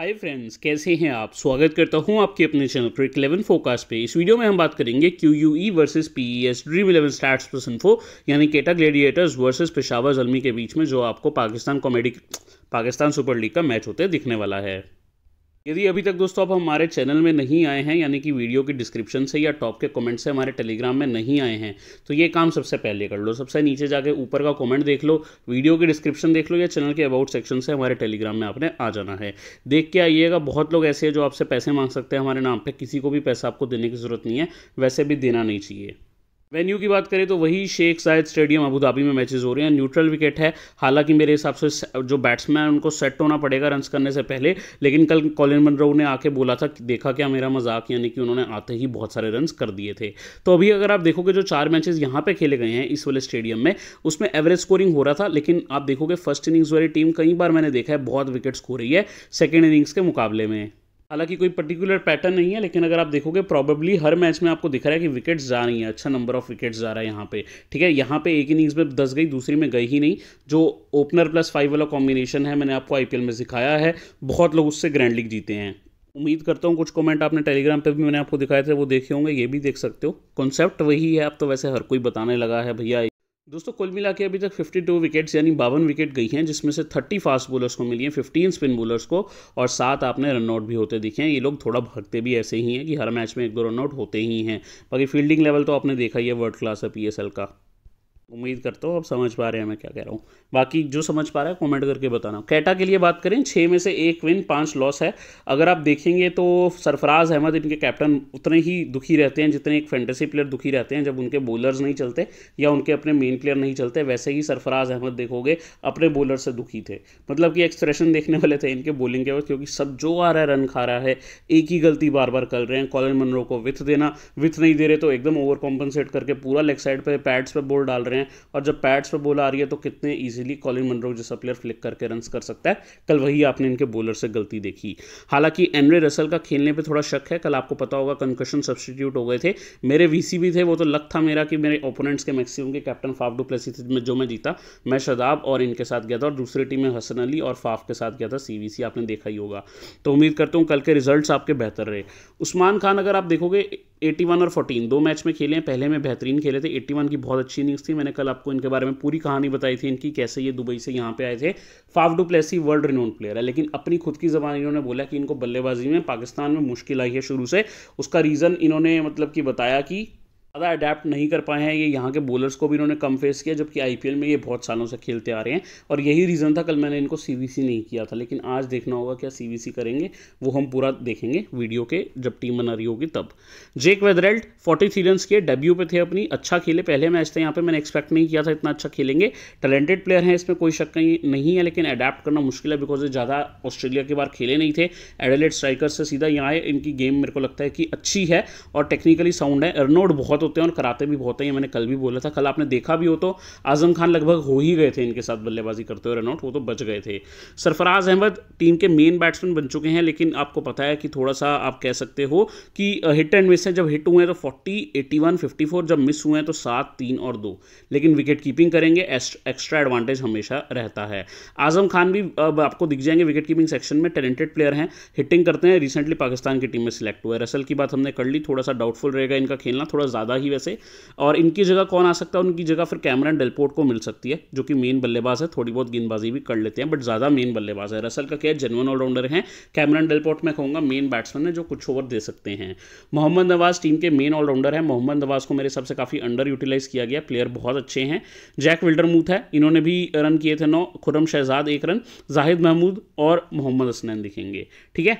hi friends कैसे हैं आप स्वागत करता हूं आपके अपने चैनल पर इलेवन फोकास्ट पे इस वीडियो में हम बात करेंगे Q U E versus P E S dream eleven start person फो यानी केटा ग्लेडिएटर्स वर्सेज पेशावर जलमी के बीच में जो आपको Pakistan comedy Pakistan super league का मैच होते दिखने वाला है यदि अभी तक दोस्तों आप हमारे चैनल में नहीं आए हैं यानी कि वीडियो के डिस्क्रिप्शन से या टॉप के कमेंट से हमारे टेलीग्राम में नहीं आए हैं तो ये काम सबसे पहले कर लो सबसे नीचे जाके ऊपर का कमेंट देख लो वीडियो के डिस्क्रिप्शन देख लो या चैनल के अबाउट सेक्शन से हमारे टेलीग्राम में आपने आ जाना है देख के आइएगा बहुत लोग ऐसे हैं जो आपसे पैसे मांग सकते हैं हमारे नाम पर किसी को भी पैसा आपको देने की ज़रूरत नहीं है वैसे भी देना नहीं चाहिए वेन्यू की बात करें तो वही Sheikh Zayed stadium Abu Dhabi में मैचेस हो रहे हैं न्यूट्रल विकेट है हालांकि मेरे हिसाब से जो बैट्समैन उनको सेट होना पड़ेगा रन करने से पहले लेकिन कल कॉलिन मनरो ने आके बोला था कि देखा क्या मेरा मजाक यानी कि उन्होंने आते ही बहुत सारे रन कर दिए थे तो अभी अगर आप देखोगे जो चार मैचेज यहाँ पर खेले गए हैं इस वाले स्टेडियम में उसमें एवरेज स्कोरिंग हो रहा था लेकिन आप देखोगे फर्स्ट इनिंग्स वाली टीम कई बार मैंने देखा है बहुत विकेट्स खो रही है सेकेंड इनिंग्स के मुकाबले में हालांकि कोई पर्टिकुलर पैटर्न नहीं है लेकिन अगर आप देखोगे प्रॉबेबली हर मैच में आपको दिख रहा है कि विकेट्स जा रही हैं अच्छा नंबर ऑफ विकेट्स जा रहा है यहाँ पे ठीक है यहाँ पे एक इनिंग्स में दस गई दूसरी में गई ही नहीं जो ओपनर प्लस फाइव वाला कॉम्बिनेशन है मैंने आपको आईपीएल में सिखाया है बहुत लोग उससे ग्रैंड लीग जीते हैं उम्मीद करता हूँ कुछ कमेंट आपने टेलीग्राम पे भी मैंने आपको दिखाए थे वो देखे होंगे ये भी देख सकते हो कॉन्सेप्ट वही है आप तो वैसे हर कोई बताने लगा है भैया दोस्तों कुल मिला के अभी तक 52 विकेट्स यानी बावन विकेट गई हैं जिसमें से 30 फास्ट बोलर्स को मिली हैं 15 स्पिन बोलर्स को और सात आपने रन आउट भी होते दिखे हैं ये लोग थोड़ा भागते भी ऐसे ही हैं कि हर मैच में एक दो रन आउट होते ही हैं बाकी फील्डिंग लेवल तो आपने देखा ही है वर्ल्ड क्लास है पी का उम्मीद करता हूँ आप समझ पा रहे हैं मैं क्या कह रहा हूँ बाकी जो समझ पा रहा है कमेंट करके बताना कैटा के लिए बात करें छः में से एक विन पाँच लॉस है अगर आप देखेंगे तो सरफराज अहमद इनके कैप्टन उतने ही दुखी रहते हैं जितने एक फैंटेसी प्लेयर दुखी रहते हैं जब उनके बॉलर्स नहीं चलते या उनके अपने मेन प्लेयर नहीं चलते वैसे ही सरफराज अहमद देखोगे अपने बॉलर से दुखी थे मतलब कि एक्सप्रेशन देखने वाले थे इनके बॉलिंग के वक्त क्योंकि सब जो आ रहा है रन खा रहा है एक ही गलती बार बार कर रहे हैं कॉलन मनरो को विथ देना विथ नहीं दे रहे तो एकदम ओवर कॉम्पनसेट करके पूरा लेग साइड पर पैड्स पर बॉल डाल रहे हैं हैं और जब पैड्स पर बॉल आ रही है तो कितने ईजिली कॉलिन मनरो जैसा प्लेयर फ्लिक करके रन कर सकता है कल वही आपने इनके बॉलर से गलती देखी हालांकि एनरे रसल का खेलने पर थोड़ा शक है कल आपको पता होगा कंकशन सब्सटीट्यूट हो गए थे मेरे वी भी थे वो तो लक था मेरा कि मेरे ओपोनेंट्स के मैक्सिमम के कैप्टन फाफ डू प्लेसी में जो मैं जीता मैं शदाब और इनके साथ गया था और दूसरी टीम में हसन अली और फाफ के साथ गया था सीवीसी आपने देखा ही होगा तो उम्मीद करता हूँ कल के रिजल्ट्स आपके बेहतर रहे उस्मान खान अगर आप देखोगे 81 और 14 दो मैच में खेले हैं पहले में बेहतरीन खेले थे 81 की बहुत अच्छी इनिंग्स थी मैंने कल आपको इनके बारे में पूरी कहानी बताई थी इनकी कैसे ये दुबई से यहाँ पे आए थे Faf du Plessis world renowned player है लेकिन अपनी खुद की जबान इन्होंने बोला कि इनको बल्लेबाजी में पाकिस्तान में मुश्किल आई है शुरू से उसका रीज़न इन्होंने मतलब कि बताया कि ज़्यादा अडेप्ट नहीं कर पाए हैं ये यहाँ के बॉलर्स को भी इन्होंने कम फेस किया जबकि आईपीएल में ये बहुत सालों से खेलते आ रहे हैं और यही रीज़न था कल मैंने इनको सी नहीं किया था लेकिन आज देखना होगा क्या सी करेंगे वो हम पूरा देखेंगे वीडियो के जब टीम बना रही होगी तब जेक वेदरेल्ट फोर्टी थ्री के डेब्यू पे थे अपनी अच्छा खेले पहले मैच थे यहाँ पर मैंने एक्सपेक्ट नहीं किया था इतना अच्छा खेलेंगे टैलेंटेड प्लेयर हैं इसमें कोई शक नहीं है लेकिन अडेप्ट करना मुश्किल है बिकॉज ये ज़्यादा ऑस्ट्रेलिया के बार खेले नहीं थे एडलेट स्ट्राइकर से सीधा यहाँ आए इनकी गेम मेरे को लगता है कि अच्छी है और टेक्निकली साउंड है अर्नोड बहुत बहुत होते हैं और कराते भी बहुत हैं ये मैंने कल भी बोला था कल आपने देखा भी हो तो आजम खान लगभग हो ही गए थे इनके साथ बल्लेबाजी करते हुए रनआउट वो तो बच गए थे सरफराज अहमद टीम के मेन बैट्समैन बन चुके हैं लेकिन आपको पता है कि थोड़ा सा आप कह सकते हो कि हिट एंड मिस है जब हिट हुए हैं तो forty eighty one fifty four जब मिस हुए हैं तो सात तीन और दो लेकिन विकेट कीपिंग करेंगे एक्स्ट्रा एडवांटेज हमेशा रहता है आजम खान भी अब आपको दिख जाएंगे विकेट कीपिंग सेक्शन में टैलेंटेड प्लेयर हैं हिटिंग करते हैं रिसेंटली पाकिस्तान की टीम में सिलेक्ट हुए रसल की बात हमने कर ली थोड़ा सा डाउटफुल रहेगा इनका खेलना थोड़ा ज़्यादा ज़्यादा ही वैसे और इनकी जगह कौन आ सकता है उनकी जगह फिर कैमरन डेलपोर्ट को मिल सकती है जो कि मेन बल्लेबाज है थोड़ी बहुत गेंदबाजी भी कर लेते हैं बट ज़्यादा मेन बल्लेबाज है रसल का क्या जेनवन ऑलराउंडर हैं कैमरन डेलपोर्ट मैं कहूँगा मेन बैट्समैन है जो कुछ ओवर दे सकते हैं मोहम्मद नवाज टीम के मेन ऑलराउंडर है मोहम्मद नवाज को मेरे सबसे काफ़ी अंडर यूटिलाइज किया गया प्लेयर बहुत अच्छे हैं जैक विल्डरमूथ है इन्होंने भी रन किए थे नौ खुरम शहजाद एक रन जाहिद महमूद और मोहम्मद हसनैन दिखेंगे ठीक है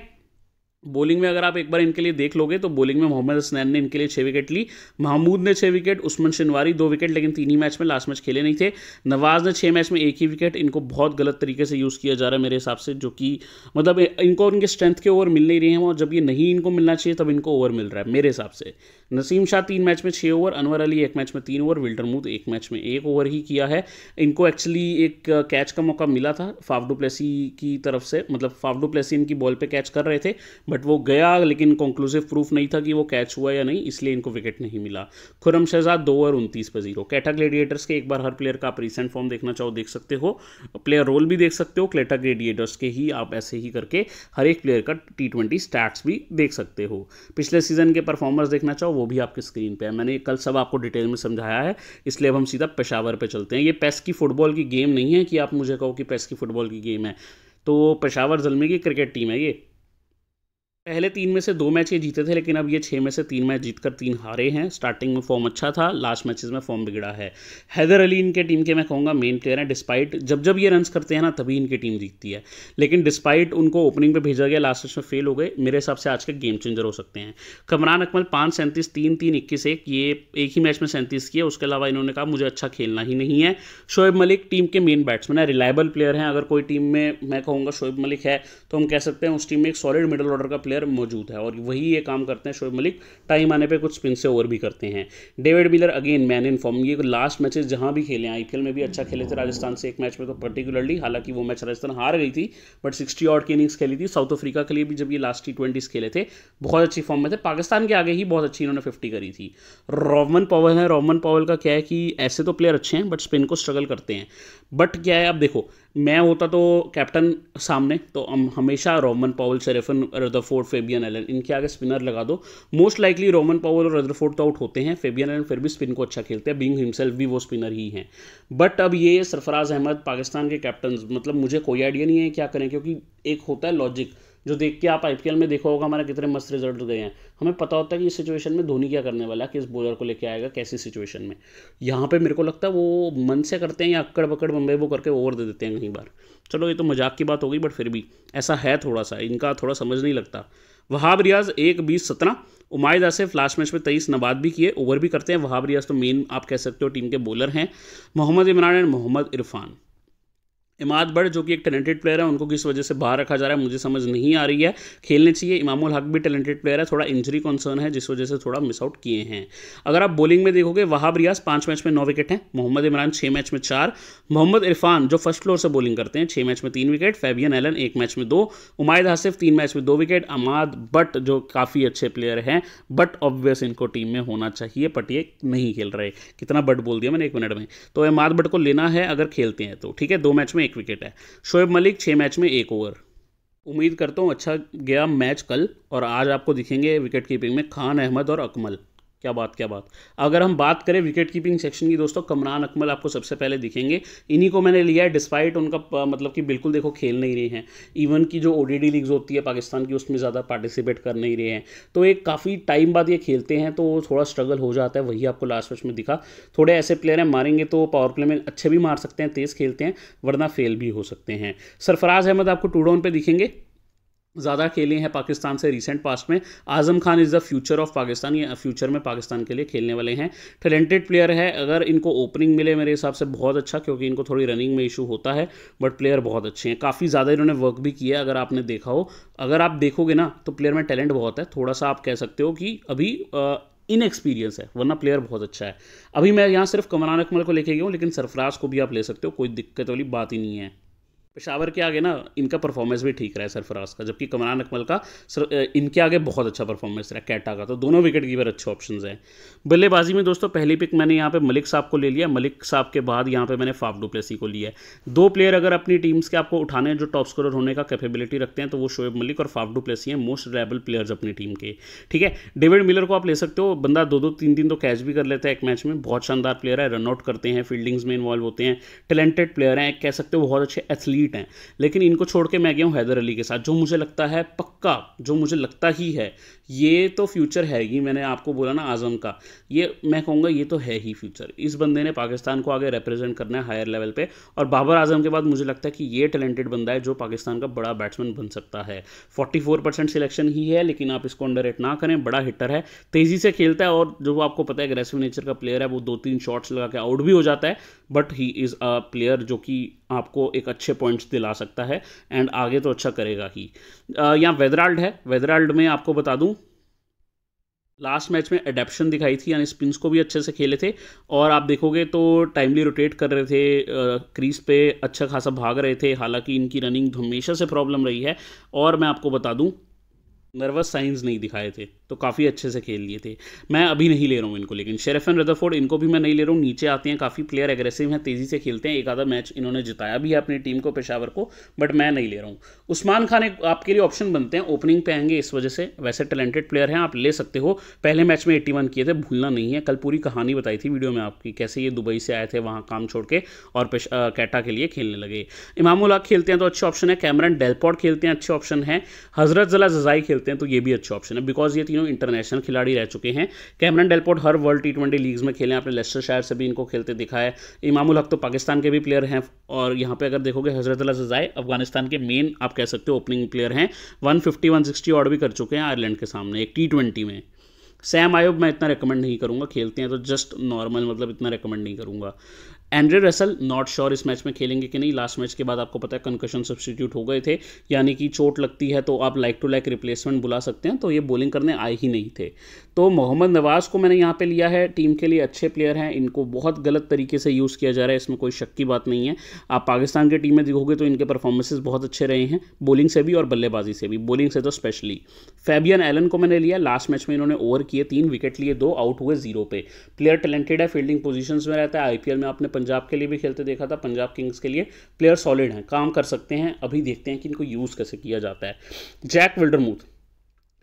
बॉलिंग में अगर आप एक बार इनके लिए देख लोगे तो बॉलिंग में मोहम्मद हसनैन ने इनके लिए छः विकेट ली महमूद ने छः विकेट उस्मान शिनवारी दो विकेट लेकिन तीन ही मैच में लास्ट मैच खेले नहीं थे नवाज़ ने छः मैच में एक ही विकेट इनको बहुत गलत तरीके से यूज़ किया जा रहा है मेरे हिसाब से जो कि मतलब इनको इनके स्ट्रेंथ के ओवर मिल नहीं रहे हैं और जब ये नहीं इनको मिलना चाहिए तब इनको ओवर मिल रहा है मेरे हिसाब से नसीम शाह तीन मैच में छः ओवर अनवर अली एक मैच में तीन ओवर विल्टर मूथ एक मैच में एक ओवर ही किया है इनको एक्चुअली एक कैच का मौका मिला था फाफडू प्लेसी की तरफ से मतलब फाफडू प्लेसी इनकी बॉल पे कैच कर रहे थे बट वो गया लेकिन कंक्लूसिव प्रूफ नहीं था कि वो कैच हुआ या नहीं इसलिए इनको विकेट नहीं मिला खुरम शहजाद दो ओवर उनतीस पर जीरो कैटा ग्लेडिएटर्स के एक बार हर प्लेयर का आप रिसेंट फॉर्म देखना चाहो देख सकते हो प्लेयर रोल भी देख सकते हो क्लेटा ग्लेडिएटर्स के ही आप ऐसे ही करके हर एक प्लेयर का टी ट्वेंटी स्टैट्स भी देख सकते हो पिछले सीजन के परफॉर्मर्स देखना चाहो वो भी आपके स्क्रीन पे है मैंने कल सब आपको डिटेल में समझाया है इसलिए अब हम सीधा पेशावर पे चलते हैं ये पेस की फुटबॉल की गेम नहीं है कि आप मुझे कहो कि पेस की फुटबॉल की गेम है तो पेशावर जलमे की क्रिकेट टीम है ये पहले तीन में से दो मैच ये जीते थे लेकिन अब ये छः में से तीन मैच जीतकर तीन हारे हैं स्टार्टिंग में फॉर्म अच्छा था लास्ट मैचेस में फॉर्म बिगड़ा है हैदर अली इनके टीम के मैं कहूँगा मेन प्लेयर हैं डिस्पाइट जब जब ये रन्स करते हैं ना तभी इनकी टीम जीतती है लेकिन डिस्पाइट उनको ओपनिंग पर भेजा गया लास्ट मैच में फेल हो गए मेरे हिसाब से आज के गेम चेंजर हो सकते हैं कमरान अकमल पाँच सैंतीस तीन तीन इक्कीस एक ये एक ही मैच में सैंतीस किए उसके अलावा इन्होंने कहा मुझे अच्छा खेलना ही नहीं है शोएब मलिक टीम के मेन बैट्समैन है रिलायबल प्लेयर हैं अगर कोई टीम में मैं कहूँगा शोएब मलिक है तो हम कह सकते हैं उस टीम में एक सॉलिड मिडल ऑर्डर का प्लेयर अंदर मौजूद है और वही ये काम करते हैं शोएब मलिक टाइम आने पर कुछ स्पिन से ओवर भी करते हैं David Miller again man in form ये लास्ट मैचेस जहाँ भी खेले हैं आई में भी अच्छा खेले थे राजस्थान से एक मैच में तो पर्टिकुलरली हालांकि वो मैच राजस्थान हार गई थी बट सिक्सटी आउट की इनिंग्स खेली थी साउथ अफ्रीका के लिए भी जब ये लास्ट टी ट्वेंटीज खेले थे बहुत अच्छी फॉर्म में थे पाकिस्तान के आगे ही बहुत अच्छी इन्होंने फिफ्टी करी थी रोमन पॉवल है रोमन पॉवल का क्या है कि ऐसे तो प्लेयर अच्छे हैं बट स्पिन को स्ट्रगल करते हैं बट क्या है आप देखो मैं होता तो कैप्टन सामने तो हम हमेशा रोमन पावल सेरेफन रदरफोर्ड फेबियन एलन इनके आगे स्पिनर लगा दो मोस्ट लाइकली रोमन पावल और रदरफोर्ड तो आउट होते हैं फेबियन एलन फिर भी स्पिन को अच्छा खेलते हैं बिंग हिमसेल्फ भी वो स्पिनर ही हैं बट अब ये सरफराज अहमद पाकिस्तान के कैप्टन मतलब मुझे कोई आइडिया नहीं है क्या करें क्योंकि एक होता है लॉजिक जो देख के आप आईपीएल में देखा होगा हमारा कितने मस्त रिजल्ट गए हैं हमें पता होता है कि इस सिचुएशन में धोनी क्या करने वाला है किस बॉलर को लेके आएगा कैसी सिचुएशन में यहाँ पे मेरे को लगता है वो मन से करते हैं या अक्कड़ बक्कड़ बम्बे वो करके ओवर दे देते हैं कहीं बार चलो ये तो मजाक की बात हो गई बट फिर भी ऐसा है थोड़ा सा इनका थोड़ा समझ नहीं लगता वहाब रियाज एक बीस सत्रह उमायद आसिफ लास्ट मैच में तेईस नबाद भी किए ओवर भी करते हैं वहाब रियाज तो मेन आप कह सकते हो टीम के बॉलर हैं मोहम्मद इमरान एंड मोहम्मद इरफान इमाद बड़ जो कि एक टैलेंटेड प्लेयर है उनको किस वजह से बाहर रखा जा रहा है मुझे समझ नहीं आ रही है खेलने चाहिए इमामुल हक भी टैलेंटेड प्लेयर है थोड़ा इंजरी कंसर्न है जिस वजह से थोड़ा मिस आउट किए हैं अगर आप बॉलिंग में देखोगे वहाब रियाज पाँच मैच में नौ विकेट हैं मोहम्मद इमरान छः मैच में चार मोहम्मद इरफान जो फर्स्ट फ्लोर से बॉलिंग करते हैं छः मैच में तीन विकेट फैबियन एलन एक मैच में दो उमायद आसिफ तीन मैच में दो विकेट अमाद बट जो काफ़ी अच्छे प्लेयर हैं बट ऑब्वियस इनको टीम में होना चाहिए बट ये नहीं खेल रहे कितना बट बोल दिया मैंने एक मिनट में तो अमाद बट को लेना है अगर खेलते हैं तो ठीक है दो मैच में एक विकेट है शोएब मलिक छः मैच में एक ओवर उम्मीद करता हूँ अच्छा गया मैच कल और आज आपको दिखेंगे विकेट कीपिंग में खान अहमद और अकमल क्या बात क्या बात अगर हम बात करें विकेट कीपिंग सेक्शन की दोस्तों कमरान अकमल आपको सबसे पहले दिखेंगे इन्हीं को मैंने लिया है डिस्पाइट उनका मतलब कि बिल्कुल देखो खेल नहीं रहे हैं इवन की जो ओ डी लीग्स होती है पाकिस्तान की उसमें ज़्यादा पार्टिसिपेट कर नहीं रहे हैं तो एक काफ़ी टाइम बाद ये खेलते हैं तो थोड़ा स्ट्रगल हो जाता है वही आपको लास्ट मैच में दिखा थोड़े ऐसे प्लेयर हैं मारेंगे तो पावर प्ले में अच्छे भी मार सकते हैं तेज़ खेलते हैं वरना फेल भी हो सकते हैं सरफराज अहमद आपको टू डाउन पर दिखेंगे ज़्यादा खेले हैं पाकिस्तान से रिसेंट पास्ट में Azam Khan is the future of Pakistan ये फ्यूचर में पाकिस्तान के लिए खेलने वाले हैं टैलेंटेड प्लेयर है अगर इनको ओपनिंग मिले मेरे हिसाब से बहुत अच्छा क्योंकि इनको थोड़ी रनिंग में इशू होता है बट प्लेयर बहुत अच्छे हैं काफ़ी ज़्यादा इन्होंने वर्क भी किया है अगर आपने देखा हो अगर आप देखोगे ना तो प्लेयर में टैलेंट बहुत है थोड़ा सा आप कह सकते हो कि अभी आ, इनएक्सपीरियंस है वरना प्लेयर बहुत अच्छा है अभी मैं यहाँ सिर्फ कमरान अकमल को लेके गया हूँ लेकिन सरफराज को भी आप ले सकते हो कोई दिक्कत वाली बात ही नहीं है पेशावर के आगे ना इनका परफॉर्मेंस भी ठीक रहा है सरफराज का जबकि कमरान अकमल का सर इनके आगे बहुत अच्छा परफॉर्मेंस रहा कैटा का तो दोनों विकेट कीपर अच्छे ऑप्शन हैं बल्लेबाजी में दोस्तों पहली पिक मैंने यहाँ पे मलिक साहब को ले लिया मलिक साहब के बाद यहाँ पे मैंने फाफ डुप्लेसी को लिया है दो प्लेयर अगर अपनी टीम्स के आपको उठाने जो टॉप स्कोर होने का कैपेबिलिटी रखते हैं तो वो शोएब मलिक और फाफ डुप्लेसी हैं मोस्ट रिलायबल प्लेयर्स अपनी टीम के ठीक है डेविड मिलर को आप ले सकते हो बंदा दो दो तीन दिन तो कैच भी कर लेता है एक मैच में बहुत शानदार प्लेयर है रनआउट करते हैं फील्डिंग्स में इन्वॉल्व होते हैं टैलेंटेड प्लेयर हैं कह सकते हो बहुत अच्छे एथलीट एलीट हैं लेकिन इनको छोड़ के मैं गया हूँ हैदर अली के साथ जो मुझे लगता है पक्का जो मुझे लगता ही है ये तो फ्यूचर है ही मैंने आपको बोला ना आज़म का ये मैं कहूँगा ये तो है ही फ्यूचर इस बंदे ने पाकिस्तान को आगे रिप्रेजेंट करना है हायर लेवल पे और बाबर आजम के बाद मुझे लगता है कि ये टैलेंटेड बंदा है जो पाकिस्तान का बड़ा बैट्समैन बन सकता है 44 परसेंट सिलेक्शन ही है लेकिन आप इसको अंडर ना करें बड़ा हिटर है तेज़ी से खेलता है और जो आपको पता है एग्रेसिव नेचर का प्लेयर है वो दो तीन शॉट्स लगा के आउट भी हो जाता है but he is a player जो कि आपको एक अच्छे पॉइंट्स दिला सकता है एंड आगे तो अच्छा करेगा ही यहाँ वेदराल्ड है वेदराल्ड में आपको बता दूँ लास्ट मैच में अडेप्शन दिखाई थी यानी स्पिन्स को भी अच्छे से खेले थे और आप देखोगे तो टाइमली रोटेट कर रहे थे क्रीज पे अच्छा खासा भाग रहे थे हालांकि इनकी रनिंग हमेशा से प्रॉब्लम रही है और मैं आपको बता दूं नर्वस साइंस नहीं दिखाए थे तो काफ़ी अच्छे से खेल लिए थे मैं अभी नहीं ले रहा हूँ इनको लेकिन शेरफ एन रदरफोर्ड इनको भी मैं नहीं ले रहा हूँ नीचे आते हैं काफ़ी प्लेयर एग्रेसिव हैं तेज़ी से खेलते हैं एक आधा मैच इन्होंने जिताया भी है अपनी टीम को पेशावर को बट मैं नहीं ले रहा हूँ उस्मान खान एक आपके लिए ऑप्शन बनते हैं ओपनिंग पे आएंगे इस वजह से वैसे टैलेंटेड प्लेयर हैं आप ले सकते हो पहले मैच में एट्टी किए थे भूलना नहीं है कल पूरी कहानी बताई थी वीडियो में आपकी कैसे ये दुबई से आए थे वहाँ काम छोड़ के और कैटा के लिए खेलने लगे इमामुल खेलते हैं तो अच्छे ऑप्शन है कैमरन डेलपॉट खेलते हैं अच्छे ऑप्शन है हजरत जला जजाई खेलते खेलते हैं तो ये भी अच्छा ऑप्शन है बिकॉज ये तीनों इंटरनेशनल खिलाड़ी रह चुके हैं कैमरन डेलपोर्ट हर वर्ल्ड टी ट्वेंटी लीग्स में खेले आपने लेस्टर शायर से भी इनको खेलते दिखा है इमामुल हक तो पाकिस्तान के भी प्लेयर हैं और यहाँ पे अगर देखोगे हजरत जजाय अफगानिस्तान के मेन आप कह सकते हो ओपनिंग प्लेयर हैं वन 160 और भी कर चुके हैं आयरलैंड के सामने एक टी ट्वेंटी में सैम आयुब मैं इतना रिकमेंड नहीं करूँगा खेलते हैं तो जस्ट नॉर्मल मतलब इतना रिकमेंड नहीं करूँगा एंड्रे रसल नॉट श्योर इस मैच में खेलेंगे कि नहीं लास्ट मैच के बाद आपको पता है कंकशन सब्सटीट्यूट हो गए थे यानी कि चोट लगती है तो आप लाइक टू लाइक रिप्लेसमेंट बुला सकते हैं तो ये बॉलिंग करने आए ही नहीं थे तो मोहम्मद नवाज को मैंने यहाँ पे लिया है टीम के लिए अच्छे प्लेयर हैं इनको बहुत गलत तरीके से यूज़ किया जा रहा है इसमें कोई शक की बात नहीं है आप पाकिस्तान की टीम में देखोगे तो इनके परफॉर्मेंसेज बहुत अच्छे रहे हैं बॉलिंग से भी और बल्लेबाजी से भी बॉलिंग से तो स्पेशली फैबियन एलन को मैंने लिया लास्ट मैच में इन्होंने ओवर किए तीन विकेट लिए दो आउट हुए जीरो पे प्लेयर टैलेंटेड है फील्डिंग पोजिशन में रहता है आईपीएल में आपने पंजाब के लिए भी खेलते देखा था पंजाब किंग्स के लिए प्लेयर सॉलिड हैं काम कर सकते हैं अभी देखते हैं कि इनको यूज़ कैसे किया जाता है जैक विल्डरमूथ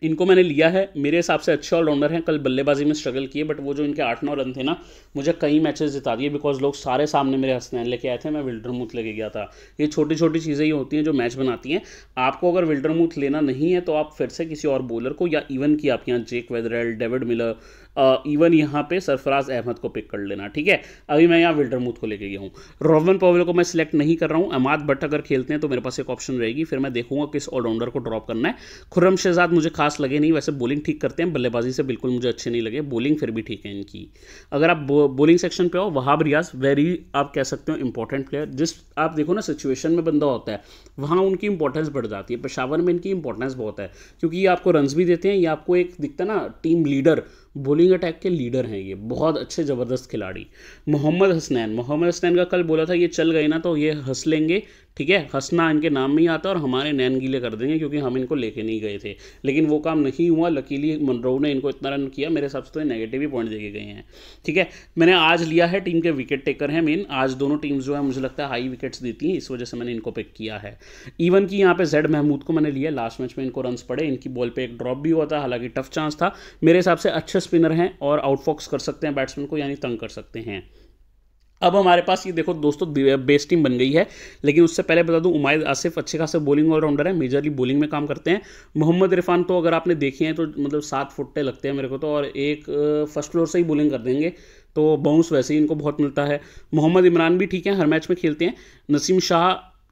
इनको मैंने लिया है मेरे हिसाब से अच्छे ऑलराउंडर हैं कल बल्लेबाजी में स्ट्रगल किए बट वो जो इनके आठ नौ रन थे ना मुझे कई मैचेस जिता दिए बिकॉज लोग सारे सामने मेरे हंसने लेके आए थे मैं विल्डर मूथ लेके गया था ये छोटी छोटी चीज़ें ही होती हैं जो मैच बनाती हैं आपको अगर विल्डर मूथ लेना नहीं है तो आप फिर से किसी और बॉलर को या इवन कि आपके यहाँ Jake Weatherald David Miller even यहाँ पे सरफराज अहमद को पिक कर लेना ठीक है अभी मैं यहाँ विल्डरमूथ को लेके गया हूँ रोवन पॉवेल को मैं सिलेक्ट नहीं कर रहा हूँ अमाद भट्ट अगर खेलते हैं तो मेरे पास एक ऑप्शन रहेगी फिर मैं देखूंगा किस ऑलराउंडर को ड्रॉप करना है खुर्रम शहजाद मुझे खास लगे नहीं वैसे बॉलिंग ठीक करते हैं बल्लेबाजी से बिल्कुल मुझे अच्छे नहीं लगे बॉलिंग फिर भी ठीक है इनकी अगर आप बोलिंग सेक्शन पर हो वहाब रियाज वेरी आप कह सकते हो इंपॉर्टेंट प्लेयर जिस आप देखो ना सिचुएशन में बंदा होता है वहाँ उनकी इंपॉर्टेंस बढ़ जाती है पेशावर में इनकी इंपॉर्टेंस बहुत है क्योंकि ये आपको रन भी देते हैं ये आपको एक दिखता है ना टीम लीडर बोलिंग अटैक के लीडर हैं ये बहुत अच्छे ज़बरदस्त खिलाड़ी मोहम्मद हसनैन मोहम्मद हसनैन का कल बोला था ये चल गए ना तो ये हंस लेंगे ठीक है हंसना इनके नाम में ही आता और हमारे नैन गीले कर देंगे क्योंकि हम इनको लेके नहीं गए थे लेकिन वो काम नहीं हुआ लकीली मनरो ने इनको इतना रन किया मेरे हिसाब से तो नेगेटिव ही पॉइंट देके गए हैं ठीक है मैंने आज लिया है टीम के विकेट टेकर हैं मेन आज दोनों टीम जो है मुझे लगता है हाई विकेट्स देती हैं इस वजह से मैंने इनको पिक किया है इवन कि यहाँ पे जेड महमूद को मैंने लिया लास्ट मैच में इनको रन पड़े इनकी बॉल पर एक ड्रॉप भी हुआ था हालांकि टफ चांस था मेरे हिसाब से अच्छे स्पिनर हैं और आउटफॉक्स कर सकते हैं बैट्समैन को यानी तंग कर सकते हैं अब हमारे पास ये देखो दोस्तों बेस्ट टीम बन गई है लेकिन उससे पहले बता दूं उमायद आसिफ अच्छे खासे बोलिंग ऑलराउंडर है मेजरली बोलिंग में काम करते हैं मोहम्मद इरफान तो अगर आपने देखे हैं तो मतलब सात फुट्टे लगते हैं मेरे को तो और एक फर्स्ट फ्लोर से ही बोलिंग कर देंगे तो बाउंस वैसे ही इनको बहुत मिलता है मोहम्मद इमरान भी ठीक है हर मैच में खेलते हैं नसीम शाह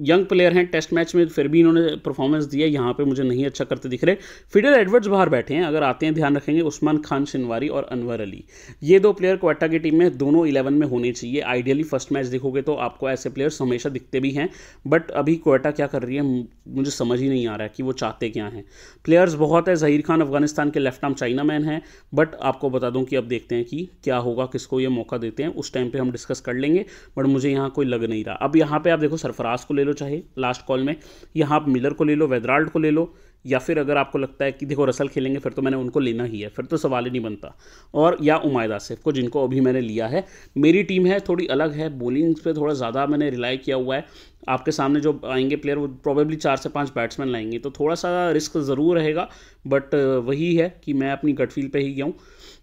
यंग प्लेयर हैं टेस्ट मैच में फिर भी इन्होंने परफॉर्मेंस दिया यहाँ पे मुझे नहीं अच्छा करते दिख रहे फिडर एडवर्ड्स बाहर बैठे हैं अगर आते हैं ध्यान रखेंगे उस्मान खान शिनवारी और अनवर अली ये दो प्लेयर क्वेटा की टीम में दोनों इलेवन में होने चाहिए आइडियली फर्स्ट मैच देखोगे तो आपको ऐसे प्लेयर्स हमेशा दिखते भी हैं बट अभी क्वेटा क्या कर रही है मुझे समझ ही नहीं आ रहा है कि वो चाहते क्या हैं प्लेयर्स बहुत है जहीर खान अफगानिस्तान के लेफ्ट आर्म चाइना मैन हैं बट आपको बता दूँ कि अब देखते हैं कि क्या होगा किसको ये मौका देते हैं उस टाइम पर हम डिस्कस कर लेंगे बट मुझे यहाँ कोई लग नहीं रहा अब यहाँ पर आप देखो सरफराज को ले लो चाहे लास्ट कॉल में यहाँ आप मिलर को ले लो वेदराल्ड को ले लो या फिर अगर आपको लगता है कि देखो रसल खेलेंगे फिर तो मैंने उनको लेना ही है फिर तो सवाल ही नहीं बनता और या उमायद आसिफ को जिनको अभी मैंने लिया है मेरी टीम है थोड़ी अलग है बोलिंग्स पे थोड़ा ज़्यादा मैंने रिलाई किया हुआ है आपके सामने जो आएंगे प्लेयर वो प्रॉबेबली चार से पांच बैट्समैन लाएंगे तो थोड़ा सा रिस्क ज़रूर रहेगा बट वही है कि मैं अपनी गट पे ही गया हूँ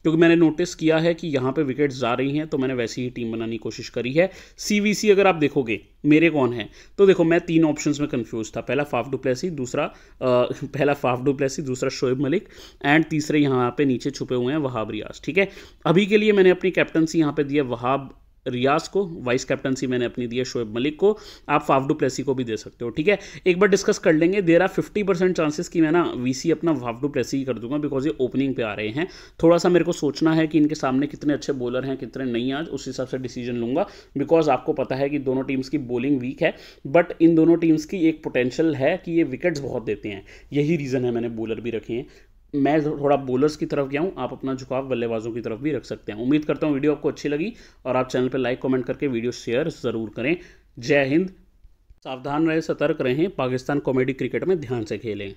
क्योंकि मैंने नोटिस किया है कि यहाँ पे विकेट्स जा रही हैं तो मैंने वैसी ही टीम बनाने की कोशिश करी है सी अगर आप देखोगे मेरे कौन है तो देखो मैं तीन ऑप्शन में कन्फ्यूज था पहला फाफ डुप्लेसी दूसरा आ, पहला फाफ डुप्लेसी दूसरा शोएब मलिक एंड तीसरे यहाँ पे नीचे छुपे हुए हैं वहाब रियाज ठीक है अभी के लिए मैंने अपनी कैप्टनसी यहाँ पे दी है वहाब रियाज को वाइस कैप्टनसी मैंने अपनी दी है शोएब मलिक को आप फाफडू प्लेसी को भी दे सकते हो ठीक है एक बार डिस्कस कर लेंगे there are fifty percent chances कि मैं ना वीसी अपना फाफडू प्लेसी ही कर दूंगा बिकॉज ये ओपनिंग पे आ रहे हैं थोड़ा सा मेरे को सोचना है कि इनके सामने कितने अच्छे बॉलर हैं कितने नहीं आज उस हिसाब से डिसीजन लूंगा बिकॉज आपको पता है कि दोनों टीम्स की बॉलिंग वीक है बट इन दोनों टीम्स की एक पोटेंशियल है कि ये विकेट्स बहुत देते हैं यही रीज़न है मैंने बॉलर भी रखे हैं मैं थोड़ा बोलर्स की तरफ गया हूँ आप अपना झुकाव बल्लेबाजों की तरफ भी रख सकते हैं उम्मीद करता हूँ वीडियो आपको अच्छी लगी और आप चैनल पर लाइक कमेंट करके वीडियो शेयर ज़रूर करें जय हिंद सावधान रहे सतर्क रहें पाकिस्तान कॉमेडी क्रिकेट में ध्यान से खेलें